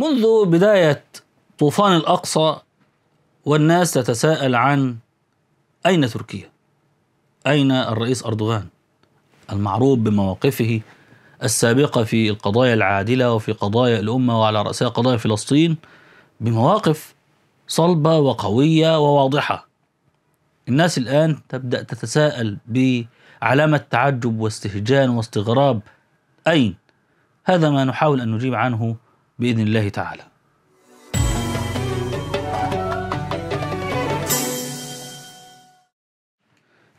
منذ بداية طوفان الأقصى والناس تتساءل عن أين تركيا؟ أين الرئيس أردوغان؟ المعروف بمواقفه السابقة في القضايا العادلة وفي قضايا الأمة وعلى رأسها قضايا فلسطين بمواقف صلبة وقوية وواضحة الناس الآن تبدأ تتساءل بعلامة تعجب واستهجان واستغراب أين؟ هذا ما نحاول أن نجيب عنه باذن الله تعالى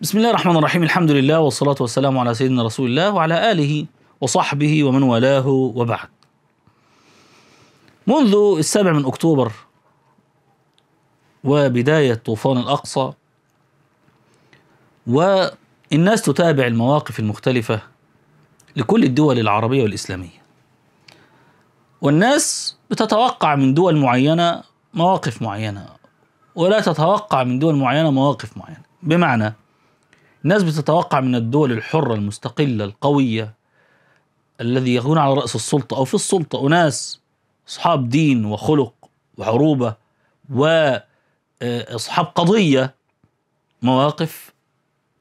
بسم الله الرحمن الرحيم الحمد لله والصلاة والسلام على سيدنا رسول الله وعلى آله وصحبه ومن والاه وبعد منذ السابع من أكتوبر وبداية طوفان الأقصى والناس تتابع المواقف المختلفة لكل الدول العربية والإسلامية والناس بتتوقع من دول معينه مواقف معينه ولا تتوقع من دول معينه مواقف معينه بمعنى الناس بتتوقع من الدول الحره المستقله القويه الذي يكون على راس السلطه او في السلطه اناس اصحاب دين وخلق وعروبه واصحاب آه، قضيه مواقف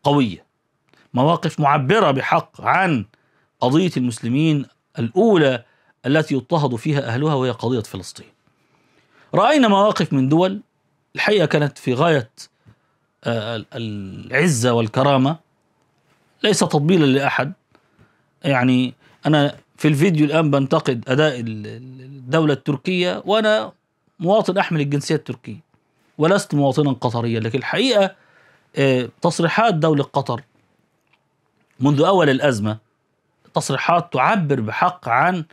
قويه مواقف معبره بحق عن قضيه المسلمين الاولى التي يضطهد فيها أهلها وهي قضية فلسطين رأينا مواقف من دول الحقيقة كانت في غاية آه، العزة والكرامة ليس تطبيلا لأحد يعني أنا في الفيديو الآن بنتقد أداء الدولة التركية وأنا مواطن أحمل الجنسية التركية ولست مواطنا قطريا لكن الحقيقة آه، تصريحات دولة قطر منذ أول الأزمة تصريحات تعبر بحق عن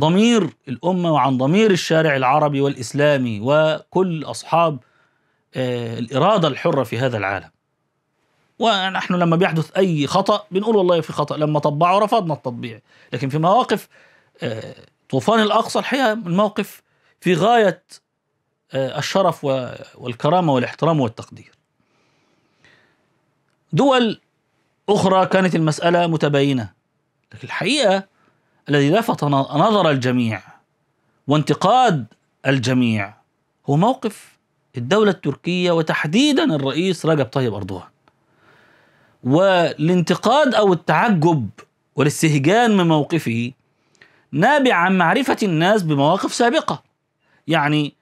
ضمير الأمة وعن ضمير الشارع العربي والإسلامي وكل أصحاب آه، الإرادة الحرة في هذا العالم ونحن لما بيحدث أي خطأ بنقول والله في خطأ لما طبعوا رفضنا التطبيع لكن في مواقف آه، طوفان الأقصى الحقيقة الموقف في غاية آه، الشرف والكرامة والاحترام والتقدير دول أخرى كانت المسألة متباينة لكن الحقيقة الذي لفت نظر الجميع وانتقاد الجميع هو موقف الدولة التركية وتحديدا الرئيس رجب طيب أردوغان والانتقاد أو التعجب والاستهجان من موقفه نابع عن معرفة الناس بمواقف سابقة يعني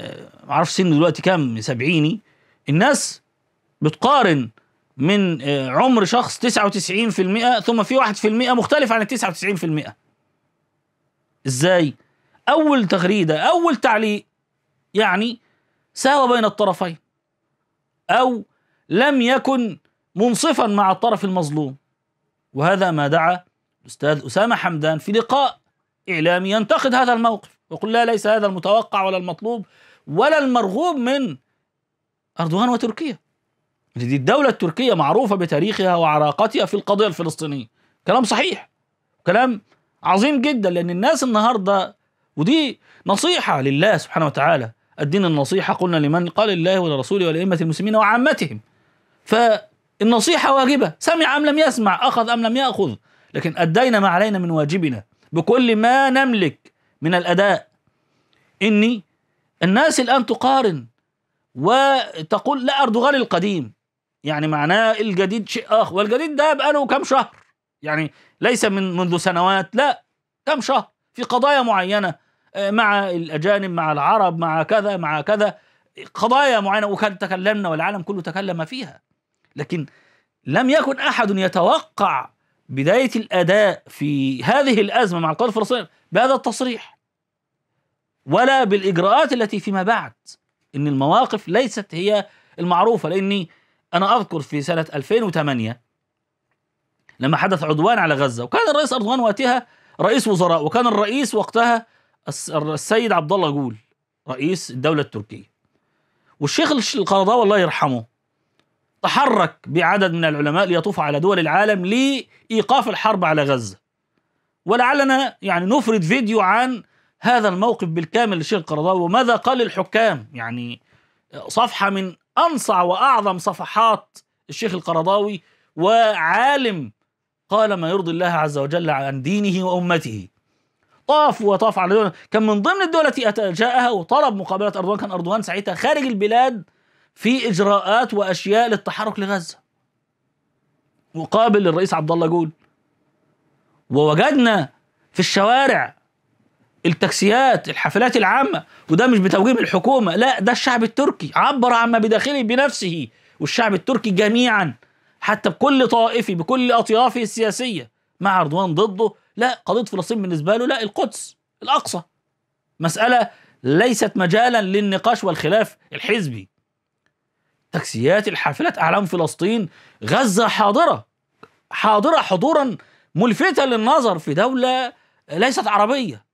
آه، معرفش سنه دلوقتي كام سبعيني الناس بتقارن من آه، عمر شخص 99% ثم في 1% مختلف عن ال 99% ازاي اول تغريده اول تعليق يعني ساوى بين الطرفين او لم يكن منصفا مع الطرف المظلوم وهذا ما دعا الاستاذ اسامه حمدان في لقاء اعلامي ينتقد هذا الموقف ويقول لا ليس هذا المتوقع ولا المطلوب ولا المرغوب من اردوغان وتركيا دي الدولة التركية معروفة بتاريخها وعراقتها في القضية الفلسطينية كلام صحيح كلام عظيم جدا لأن الناس النهاردة ودي نصيحة لله سبحانه وتعالى الدين النصيحة قلنا لمن قال لله ولرسوله ولأئمة المسلمين وعامتهم فالنصيحة واجبة سمع أم لم يسمع أخذ أم لم يأخذ لكن أدينا ما علينا من واجبنا بكل ما نملك من الأداء إني الناس الآن تقارن وتقول لا أردوغان القديم يعني معناه الجديد شيء آخر والجديد ده بقاله كام شهر يعني ليس من منذ سنوات لا كم شهر في قضايا معينه آه، مع الاجانب مع العرب مع كذا مع كذا قضايا معينه وكان تكلمنا والعالم كله تكلم فيها لكن لم يكن احد يتوقع بدايه الاداء في هذه الازمه مع القضيه الفلسطينيه بهذا التصريح ولا بالاجراءات التي فيما بعد ان المواقف ليست هي المعروفه لاني انا اذكر في سنه 2008 لما حدث عدوان على غزة وكان الرئيس أردوغان وقتها رئيس وزراء وكان الرئيس وقتها السيد عبد الله جول رئيس الدولة التركية والشيخ القرضاوي الله يرحمه تحرك بعدد من العلماء ليطوف على دول العالم لإيقاف الحرب على غزة ولعلنا يعني نفرد فيديو عن هذا الموقف بالكامل للشيخ القرضاوي وماذا قال الحكام يعني صفحة من أنصع وأعظم صفحات الشيخ القرضاوي وعالم قال ما يرضي الله عز وجل عن دينه وأمته طاف وطاف على دولة. كان من ضمن الدول التي جاءها وطلب مقابلة أردوان كان أردوان ساعتها خارج البلاد في إجراءات وأشياء للتحرك لغزة مقابل الرئيس عبد الله جول ووجدنا في الشوارع التاكسيات الحافلات العامة وده مش بتوجيه الحكومة لا ده الشعب التركي عبر عما بداخله بنفسه والشعب التركي جميعا حتى بكل طائفي بكل اطيافه السياسيه مع رضوان ضده لا قضيه فلسطين بالنسبه له لا القدس الاقصى مساله ليست مجالا للنقاش والخلاف الحزبي تاكسيات الحافلات اعلام فلسطين غزه حاضره حاضره حضورا ملفتا للنظر في دوله ليست عربيه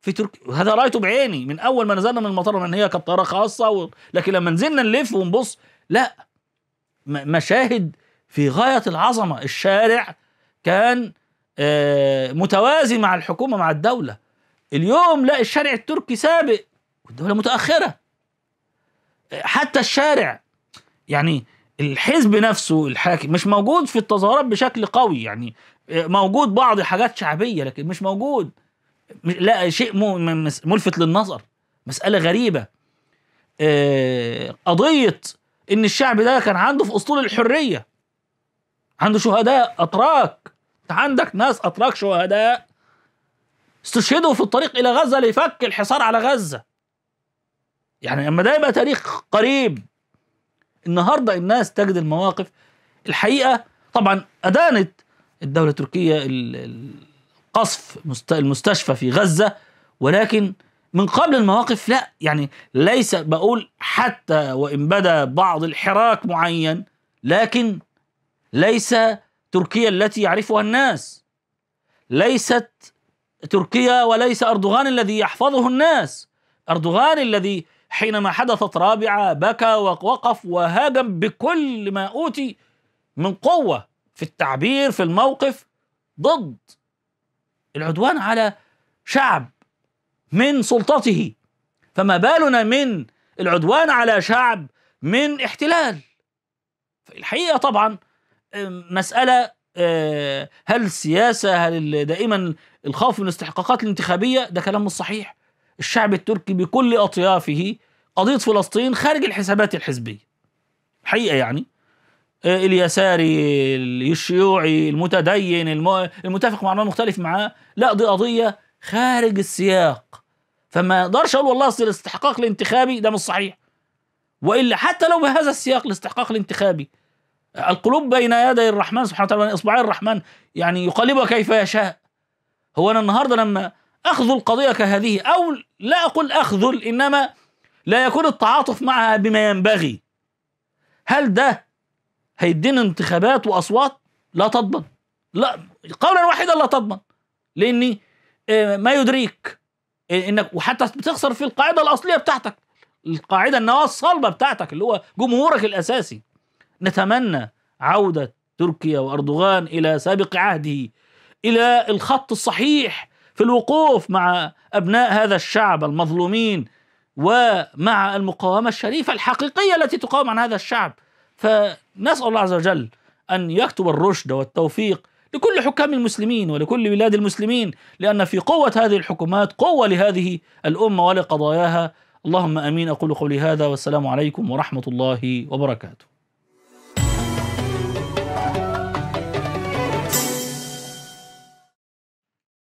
في تركيا وهذا رايته بعيني من اول ما نزلنا من المطار من هي كانت خاصه و... لكن لما نزلنا نلف ونبص لا مشاهد في غايه العظمه الشارع كان آه، متوازي مع الحكومه مع الدوله اليوم لا الشارع التركي سابق والدوله متاخره حتى الشارع يعني الحزب نفسه الحاكم مش موجود في التظاهرات بشكل قوي يعني آه، موجود بعض الحاجات شعبيه لكن مش موجود لا شيء ملفت للنظر مساله غريبه آه، قضيه ان الشعب ده كان عنده في اسطول الحريه عنده شهداء أتراك عندك ناس أتراك شهداء استشهدوا في الطريق إلى غزة لفك الحصار على غزة يعني اما ده يبقى تاريخ قريب النهارده الناس تجد المواقف الحقيقه طبعا ادانت الدوله التركيه القصف المستشفى في غزه ولكن من قبل المواقف لا يعني ليس بقول حتى وان بدا بعض الحراك معين لكن ليس تركيا التي يعرفها الناس ليست تركيا وليس أردوغان الذي يحفظه الناس أردوغان الذي حينما حدثت رابعة بكى ووقف وهاجم بكل ما أوتي من قوة في التعبير في الموقف ضد العدوان على شعب من سلطته فما بالنا من العدوان على شعب من احتلال الحقيقة طبعا مساله آه، هل السياسه هل دائما الخوف من الاستحقاقات الانتخابيه ده كلام مش صحيح الشعب التركي بكل اطيافه قضيه فلسطين خارج الحسابات الحزبيه حقيقه يعني آه، اليساري الشيوعي المتدين المتفق مع المختلف معاه لا دي قضيه خارج السياق فما اقدرش اقول والله اصل الاستحقاق الانتخابي ده مش صحيح والا حتى لو بهذا السياق الاستحقاق الانتخابي القلوب بين يدي الرحمن سبحانه وتعالى بين اصبعي الرحمن يعني يقلبها كيف يشاء هو انا النهارده لما اخذ القضيه كهذه او لا اقول اخذل انما لا يكون التعاطف معها بما ينبغي هل ده هيدينا انتخابات واصوات لا تضمن لا قولا واحدا لا تضمن لاني آه، ما يدريك آه، انك وحتى بتخسر في القاعده الاصليه بتاعتك القاعده النواه الصلبه بتاعتك اللي هو جمهورك الاساسي نتمنى عودة تركيا وأردوغان إلى سابق عهده إلى الخط الصحيح في الوقوف مع أبناء هذا الشعب المظلومين ومع المقاومة الشريفة الحقيقية التي تقاوم عن هذا الشعب فنسأل الله عز وجل أن يكتب الرشد والتوفيق لكل حكام المسلمين ولكل بلاد المسلمين لأن في قوة هذه الحكومات قوة لهذه الأمة ولقضاياها اللهم امين اقول قولي هذا والسلام عليكم ورحمه الله وبركاته